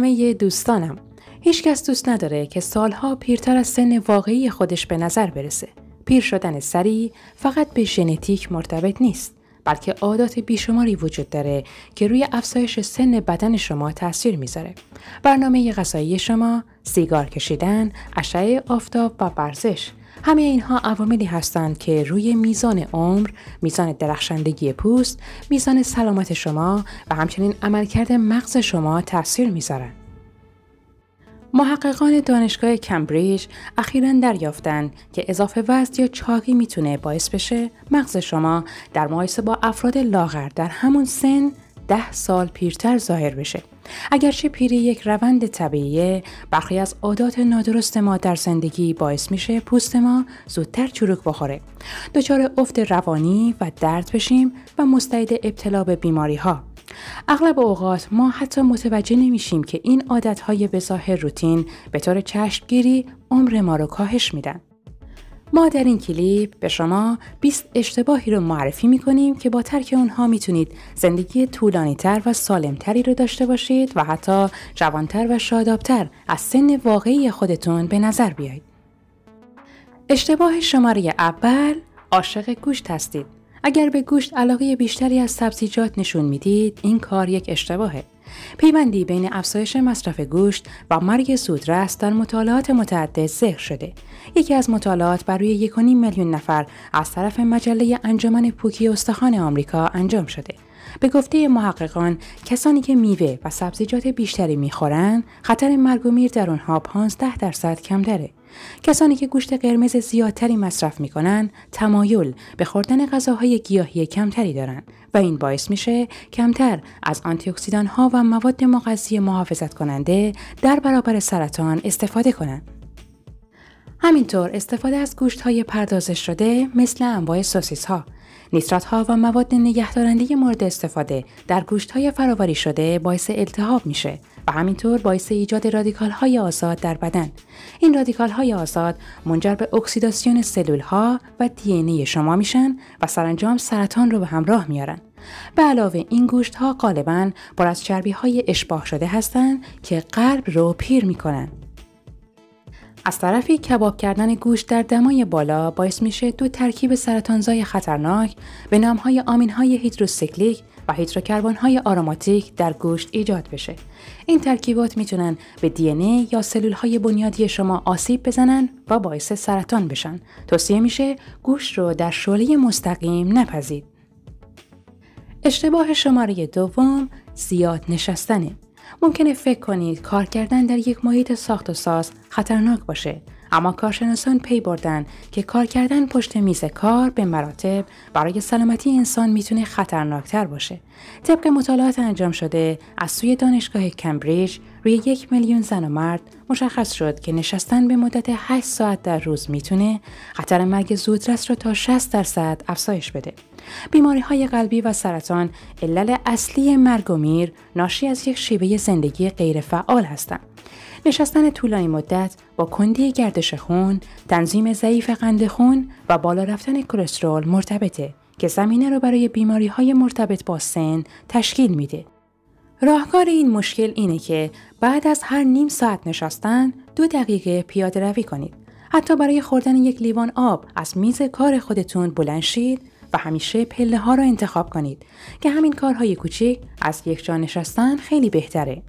همه دوستانم هیچکس دوست نداره که سالها پیرتر از سن واقعی خودش به نظر برسه پیر شدن سریع فقط به ژنتیک مرتبط نیست بلکه عادات بیشماری وجود داره که روی افزایش سن بدن شما تاثیر میذاره برنامه غذایی شما سیگار کشیدن اشعه آفتاب و ورزش همه اینها عواملی هستند که روی میزان عمر، میزان درخشندگی پوست، میزان سلامت شما و همچنین عملکرد مغز شما تاثیر میذارند. محققان دانشگاه کمبریج اخیرا دریافتند که اضافه وزن یا چاقی میتونه باعث بشه مغز شما در مقایسه با افراد لاغر در همون سن ده سال پیرتر ظاهر بشه اگرچه پیری یک روند طبیعیه برخی از عادات نادرست ما در زندگی باعث میشه پوست ما زودتر چروک بخوره دچار افت روانی و درد بشیم و مستعد ابتلا به بیماری ها اغلب اوقات ما حتی متوجه نمیشیم که این عادتهای به روتین به طور چشمگیری عمر ما رو کاهش میدن. ما در این کلیپ به شما 20 اشتباهی رو معرفی میکنیم که با ترک اونها میتونید زندگی طولانی تر و سالمتری رو داشته باشید و حتی جوانتر و شادابتر از سن واقعی خودتون به نظر بیایید. اشتباه شماره اول عاشق گوشت هستید. اگر به گوشت علاقه بیشتری از سبزیجات نشون میدید این کار یک اشتباهه پیوندی بین افزایش مصرف گوشت و مرگ سودرس در مطالعات متعدد ذکر شده یکی از مطالعات بر روی 1.5 میلیون نفر از طرف مجله انجمن پوکی استخوان آمریکا انجام شده به گفته محققان کسانی که میوه و سبزیجات بیشتری میخورند خطر مرگ و میر در آنها 15 درصد کم داره. کسانی که گوشت قرمز زیادتری مصرف میکنند تمایل به خوردن غذاهای گیاهی کمتری دارند و این باعث میشه کمتر از آنتی ها و مواد مغذی محافظت کننده در برابر سرطان استفاده کنند. همینطور استفاده از گوشت های پردازش شده مثل انواع سوسیس ها نیترات ها و مواد نگهدارنده مورد استفاده در گوشت های فراوری شده باعث التهاب میشه و همینطور باعث ایجاد رادیکال های آزاد در بدن. این رادیکال های آزاد منجر به اکسیداسیون سلول ها و دی شما میشن و سرانجام سرطان رو به همراه میارن. به علاوه این گوشت ها غالبا پر از چربی های اشباه شده هستند که قلب رو پیر میکنن. از طرفی کباب کردن گوشت در دمای بالا باعث میشه دو ترکیب سرطانزای خطرناک به نامهای آمینهای هیدروسیکلیک و های آروماتیک در گوشت ایجاد بشه. این ترکیبات میتونن به دی یا سلول های بنیادی شما آسیب بزنن و باعث سرطان بشن. توصیه میشه گوشت رو در شعله مستقیم نپزید. اشتباه شماره دوم زیاد نشستنه. ممکنه فکر کنید کار کردن در یک محیط ساخت و ساز خطرناک باشه اما کارشناسان پی بردن که کار کردن پشت میز کار به مراتب برای سلامتی انسان میتونه خطرناکتر باشه. طبق مطالعات انجام شده از سوی دانشگاه کمبریج روی یک میلیون زن و مرد مشخص شد که نشستن به مدت 8 ساعت در روز میتونه خطر مرگ زودرس را تا 60 درصد افزایش بده. بیماری های قلبی و سرطان علل اصلی مرگ و میر ناشی از یک شیوه زندگی غیرفعال هستند. نشستن طولانی مدت با کندی گردش خون، تنظیم ضعیف قند خون و بالا رفتن کلسترول مرتبطه که زمینه را برای بیماری های مرتبط با سن تشکیل میده. راهکار این مشکل اینه که بعد از هر نیم ساعت نشستن دو دقیقه پیاده روی کنید. حتی برای خوردن یک لیوان آب از میز کار خودتون بلند شید و همیشه پله ها را انتخاب کنید که همین کارهای کوچیک از یک جا نشستن خیلی بهتره.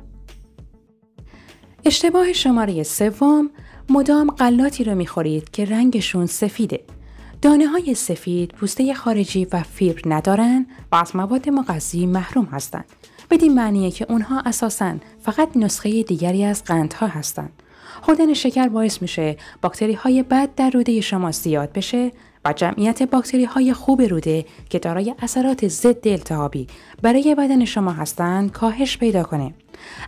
اشتباه شماره سوم مدام غلاتی رو میخورید که رنگشون سفیده. دانه های سفید پوسته خارجی و فیبر ندارن و از مواد مغذی محروم هستند بدین معنیه که اونها اساسا فقط نسخه دیگری از قندها هستند. خوردن شکر باعث میشه باکتری های بد در روده شما زیاد بشه و جمعیت باکتری های خوب روده که دارای اثرات ضد التهابی برای بدن شما هستند کاهش پیدا کنه.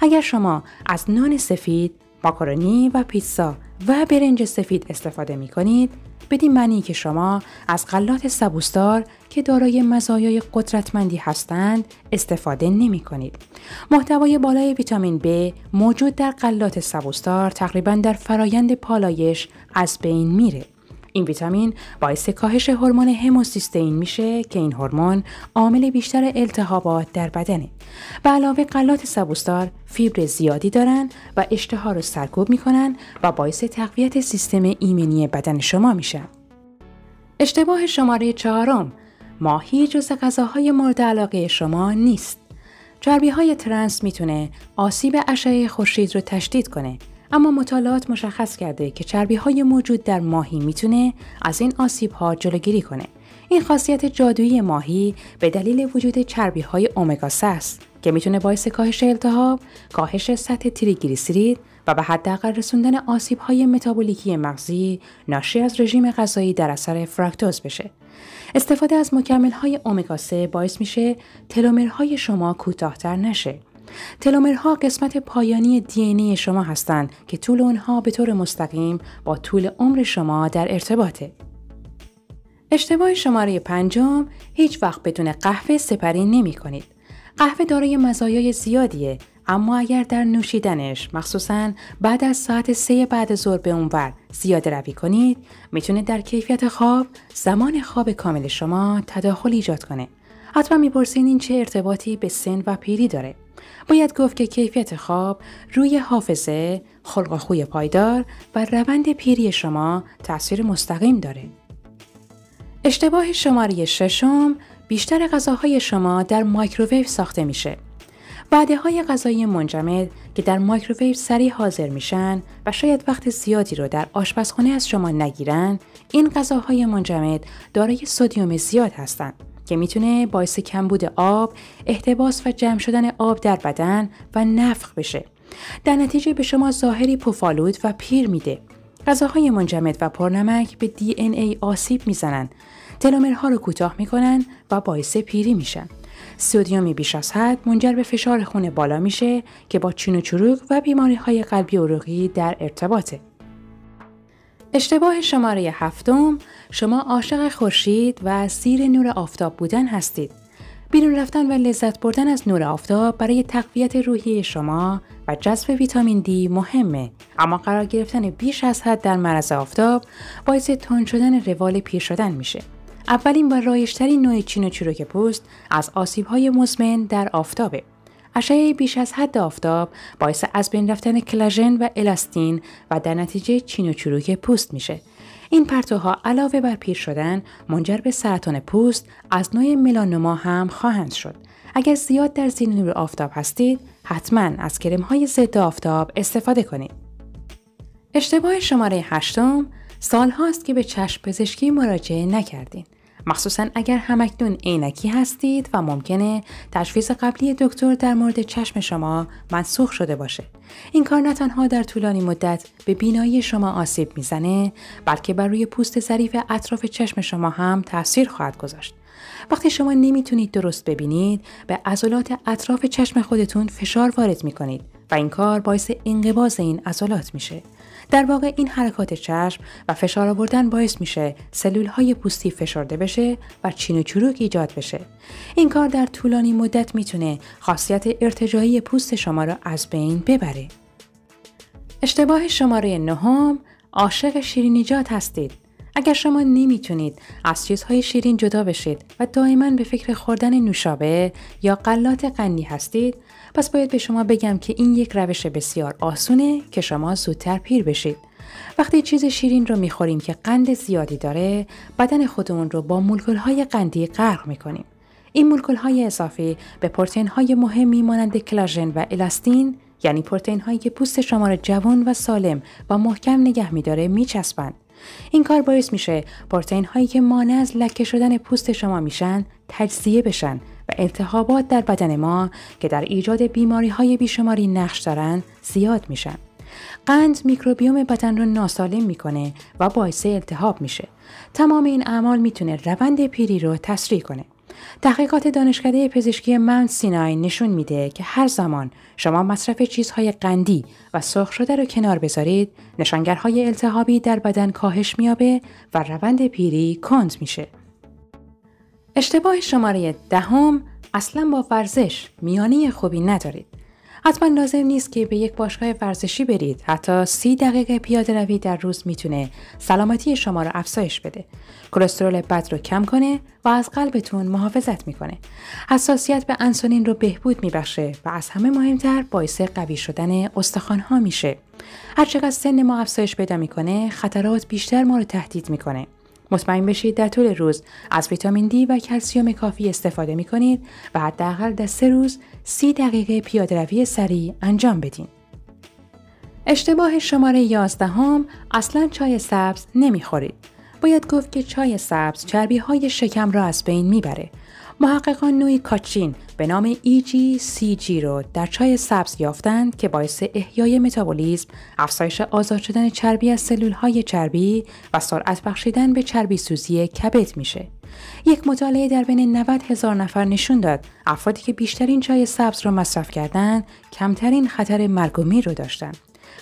اگر شما از نان سفید، ماکارونی و پیتزا و برنج سفید استفاده می کنید بدین معنی که شما از غلات سبوستار که دارای مزایای قدرتمندی هستند استفاده نمی کنید. محتوای بالای ویتامین B موجود در غلات سبوستار تقریبا در فرایند پالایش از بین میره. این ویتامین باعث کاهش هورمون هموسیستئین میشه که این هورمون عامل بیشتر التهابات در بدنه. به علاوه غلات سبوسدار فیبر زیادی دارن و اشتها رو سرکوب میکنن و باعث تقویت سیستم ایمنی بدن شما میشه اشتباه شماره چهارم ماهی جز غذاهای مورد علاقه شما نیست. چربی های ترنس میتونه آسیب اشعه خورشید رو تشدید کنه اما مطالعات مشخص کرده که چربی های موجود در ماهی میتونه از این آسیب ها جلوگیری کنه. این خاصیت جادویی ماهی به دلیل وجود چربی های اومگا 3 است که میتونه باعث کاهش التهاب، کاهش سطح تریگلیسیرید و به حداقل رسوندن آسیب های متابولیکی مغزی ناشی از رژیم غذایی در اثر فراکتوز بشه. استفاده از مکمل های اومگا 3 باعث میشه تلومرهای شما کوتاهتر نشه تلومرها قسمت پایانی دی شما هستند که طول اونها به طور مستقیم با طول عمر شما در ارتباطه. اشتباه شماره پنجم هیچ وقت بدون قهوه سپری نمی کنید. قهوه دارای مزایای زیادیه اما اگر در نوشیدنش مخصوصا بعد از ساعت سه بعد ظهر به اونور زیاده روی کنید میتونه در کیفیت خواب زمان خواب کامل شما تداخل ایجاد کنه حتما میپرسین این چه ارتباطی به سن و پیری داره باید گفت که کیفیت خواب روی حافظه، خلق خوی پایدار و روند پیری شما تاثیر مستقیم داره. اشتباه شماره ششم بیشتر غذاهای شما در مایکروویو ساخته میشه. وعده های غذایی منجمد که در مایکروویو سریع حاضر میشن و شاید وقت زیادی رو در آشپزخانه از شما نگیرن، این غذاهای منجمد دارای سدیم زیاد هستند. که میتونه باعث کمبود آب، احتباس و جمع شدن آب در بدن و نفخ بشه. در نتیجه به شما ظاهری پفالود و پیر میده. غذاهای منجمد و پرنمک به دی این ای آسیب میزنن. تلومرها رو کوتاه میکنن و باعث پیری میشن. سودیومی بیش از حد منجر به فشار خون بالا میشه که با چین و چروک و بیماری های قلبی عروقی در ارتباطه. اشتباه شماره هفتم شما عاشق خورشید و سیر نور آفتاب بودن هستید. بیرون رفتن و لذت بردن از نور آفتاب برای تقویت روحی شما و جذب ویتامین دی مهمه اما قرار گرفتن بیش از حد در مرز آفتاب باعث تند شدن روال پیر شدن میشه اولین و رایشترین نوع چین و چروک پوست از آسیب های مزمن در آفتابه اشعه بیش از حد آفتاب باعث از بین رفتن کلاژن و الاستین و در نتیجه چین و چروک پوست میشه این پرتوها علاوه بر پیر شدن منجر به سرطان پوست از نوع ملانوما هم خواهند شد اگر زیاد در زیر نور آفتاب هستید حتما از کرم های ضد آفتاب استفاده کنید اشتباه شماره هشتم هاست که به چشم پزشکی مراجعه نکردین مخصوصا اگر همکنون عینکی هستید و ممکنه تشخیص قبلی دکتر در مورد چشم شما منسوخ شده باشه این کار نه تنها در طولانی مدت به بینایی شما آسیب میزنه بلکه بر روی پوست ظریف اطراف چشم شما هم تاثیر خواهد گذاشت وقتی شما نمیتونید درست ببینید به عضلات اطراف چشم خودتون فشار وارد میکنید و این کار باعث انقباز این عضلات میشه در واقع این حرکات چشم و فشار آوردن باعث میشه سلول های پوستی فشرده بشه و چین و چروک ایجاد بشه این کار در طولانی مدت میتونه خاصیت ارتجایی پوست شما را از بین ببره اشتباه شماره نهم عاشق شیرینیجات هستید اگر شما نمیتونید از چیزهای شیرین جدا بشید و دائما به فکر خوردن نوشابه یا قلات قنی هستید پس باید به شما بگم که این یک روش بسیار آسونه که شما زودتر پیر بشید وقتی چیز شیرین رو میخوریم که قند زیادی داره بدن خودمون رو با مولکولهای قندی غرق میکنیم این مولکول‌های اضافی به پروتئین‌های مهمی مانند کلاژن و الاستین یعنی پروتئین که پوست شما را جوان و سالم و محکم نگه میداره میچسبند این کار باعث میشه پروتئین هایی که مانع از لکه شدن پوست شما میشن تجزیه بشن و التهابات در بدن ما که در ایجاد بیماری های بیشماری نقش دارن زیاد میشن قند میکروبیوم بدن رو ناسالم میکنه و باعث التهاب میشه تمام این اعمال میتونه روند پیری رو تسریع کنه تحقیقات دانشکده پزشکی من سینای نشون میده که هر زمان شما مصرف چیزهای قندی و سرخ شده رو کنار بذارید نشانگرهای التهابی در بدن کاهش میابه و روند پیری کند میشه اشتباه شماره دهم اصلا با ورزش میانی خوبی ندارید حتما لازم نیست که به یک باشگاه ورزشی برید حتی سی دقیقه پیاده روی در روز میتونه سلامتی شما رو افزایش بده کلسترول بد رو کم کنه و از قلبتون محافظت میکنه حساسیت به انسولین رو بهبود میبخشه و از همه مهمتر باعث قوی شدن استخوانها میشه هرچقدر سن ما افزایش پیدا میکنه خطرات بیشتر ما رو تهدید میکنه مطمئن بشید در طول روز از ویتامین دی و کلسیوم کافی استفاده می کنید و حداقل در سه روز سی دقیقه روی سریع انجام بدین. اشتباه شماره 11 اصلا چای سبز نمیخورید. باید گفت که چای سبز چربی های شکم را از بین میبره محققان نوعی کاچین به نام EGCG رو در چای سبز یافتند که باعث احیای متابولیزم، افزایش آزاد شدن چربی از های چربی و سرعت بخشیدن به چربی سوزی کبد میشه. یک مطالعه در بین 90 هزار نفر نشون داد افرادی که بیشترین چای سبز را مصرف کردند کمترین خطر مرگ رو داشتند.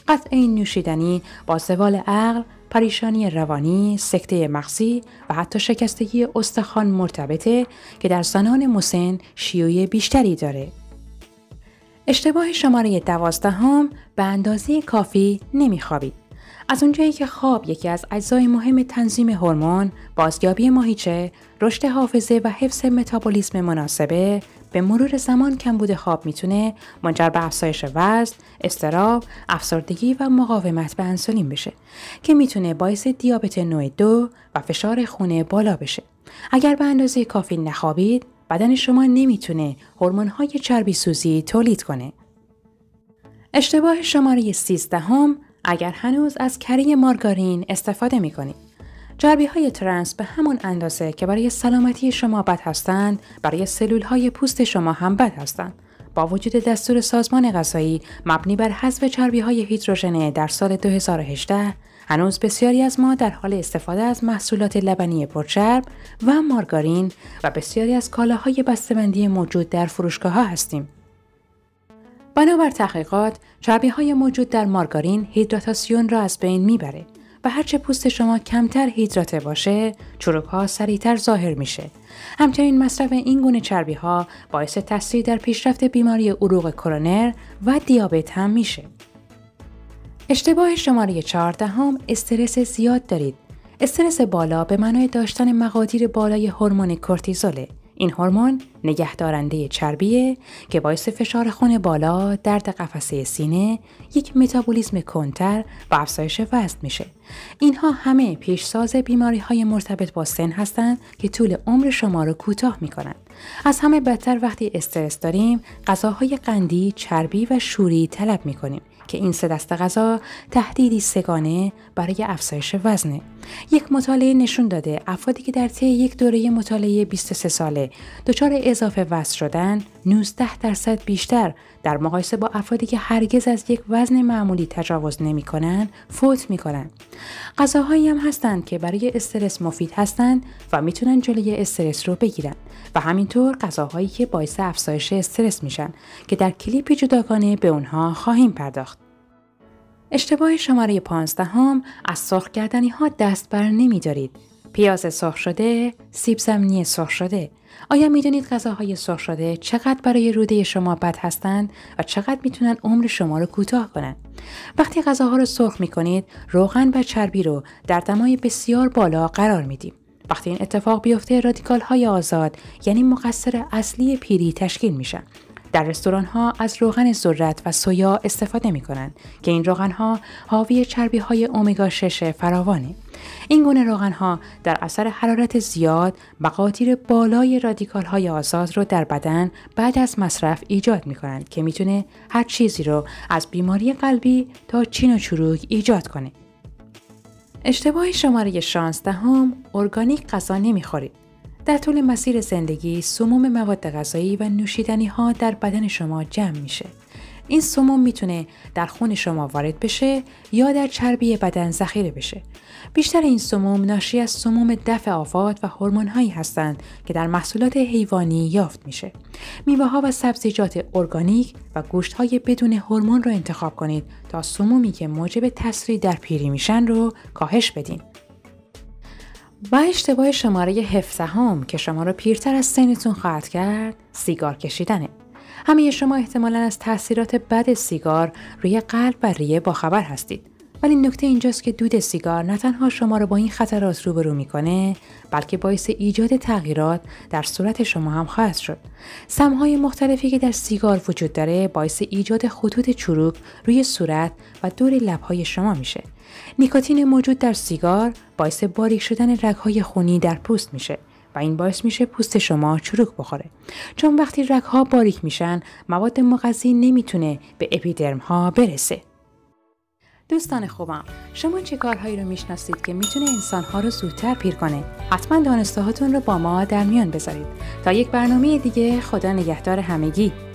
قطع این نوشیدنی با سوال عقل پریشانی روانی، سکته مغزی و حتی شکستگی استخوان مرتبطه که در زنان مسن شیوی بیشتری داره. اشتباه شماره دوازدهم به اندازه کافی نمیخوابید. از اونجایی که خواب یکی از اجزای مهم تنظیم هورمون، بازیابی ماهیچه، رشد حافظه و حفظ متابولیسم مناسبه، به مرور زمان کمبود خواب میتونه منجر به افزایش وزن، استراب، افسردگی و مقاومت به انسولین بشه که میتونه باعث دیابت نوع دو و فشار خونه بالا بشه. اگر به اندازه کافی نخوابید، بدن شما نمیتونه هورمون‌های چربی سوزی تولید کنه. اشتباه شماره 13 هم اگر هنوز از کره مارگارین استفاده میکنید. چربی های ترنس به همون اندازه که برای سلامتی شما بد هستند، برای سلول های پوست شما هم بد هستند. با وجود دستور سازمان غذایی مبنی بر حذف چربی های هیدروژنه در سال 2018 هنوز بسیاری از ما در حال استفاده از محصولات لبنی پرچرب و مارگارین و بسیاری از کالاهای بسته‌بندی موجود در فروشگاه ها هستیم. بنابر تحقیقات، چربی های موجود در مارگارین هیدراتاسیون را از بین میبره. و هرچه پوست شما کمتر هیدراته باشه چروک ها سریعتر ظاهر میشه همچنین مصرف این گونه چربی ها باعث تسریع در پیشرفت بیماری عروق کرونر و دیابت هم میشه اشتباه شماره چهاردهم استرس زیاد دارید استرس بالا به معنای داشتن مقادیر بالای هورمون کورتیزوله این هورمون نگهدارنده چربیه که باعث فشار خون بالا، درد قفسه سینه، یک متابولیسم کنتر و افزایش وزن میشه. اینها همه پیشساز بیماری های مرتبط با سن هستند که طول عمر شما رو کوتاه میکنن. از همه بدتر وقتی استرس داریم، غذاهای قندی، چربی و شوری طلب میکنیم. که این سه دست غذا تهدیدی سگانه برای افزایش وزنه. یک مطالعه نشون داده افرادی که در طی یک دوره مطالعه 23 ساله دچار اضافه وزن شدن 19 درصد بیشتر در مقایسه با افرادی که هرگز از یک وزن معمولی تجاوز نمیکنن فوت کنند. غذاهایی هم هستند که برای استرس مفید هستند و میتونن جلوی استرس رو بگیرن و همینطور غذاهایی که باعث افزایش استرس میشن که در کلیپ جداگانه به اونها خواهیم پرداخت. اشتباه شماره 15 هم از سرخ کردنی ها دست بر نمی دارید. پیاز سرخ شده، سیب زمینی سرخ شده. آیا میدانید غذاهای سرخ شده چقدر برای روده شما بد هستند و چقدر میتونن عمر شما رو کوتاه کنند؟ وقتی غذاها رو سرخ کنید، روغن و چربی رو در دمای بسیار بالا قرار میدیم. وقتی این اتفاق بیفته رادیکال های آزاد یعنی مقصر اصلی پیری تشکیل میشن در رستوران ها از روغن ذرت و سویا استفاده می کنند که این روغن ها حاوی چربی های امگا 6 فراوانه. این گونه روغن ها در اثر حرارت زیاد مقادیر بالای رادیکال های آزاد رو در بدن بعد از مصرف ایجاد می کنند که میتونه هر چیزی رو از بیماری قلبی تا چین و چروک ایجاد کنه. اشتباه شماره 16 هم ارگانیک غذا نمیخورید. در طول مسیر زندگی سموم مواد غذایی و نوشیدنی ها در بدن شما جمع میشه. این سموم میتونه در خون شما وارد بشه یا در چربی بدن ذخیره بشه. بیشتر این سموم ناشی از سموم دفع آفات و هورمون هایی هستند که در محصولات حیوانی یافت میشه. میوه ها و سبزیجات ارگانیک و گوشت های بدون هورمون رو انتخاب کنید تا سمومی که موجب تسری در پیری میشن رو کاهش بدین. و اشتباه شماره 17 هم که شما رو پیرتر از سنیتون خواهد کرد سیگار کشیدنه. همه شما احتمالا از تاثیرات بد سیگار روی قلب و ریه باخبر هستید ولی نکته اینجاست که دود سیگار نه تنها شما را با این خطرات روبرو میکنه بلکه باعث ایجاد تغییرات در صورت شما هم خواهد شد سمهای مختلفی که در سیگار وجود داره باعث ایجاد خطوط چروک روی صورت و دور لبهای شما میشه نیکاتین موجود در سیگار باعث باریک شدن رگهای خونی در پوست میشه و این باعث میشه پوست شما چروک بخوره چون وقتی رگها باریک میشن مواد مغذی نمیتونه به اپیدرم ها برسه دوستان خوبم شما چه کارهایی رو میشناسید که میتونه انسانها رو زودتر پیر کنه حتما دانستهاتون رو با ما در میان بذارید تا یک برنامه دیگه خدا نگهدار همگی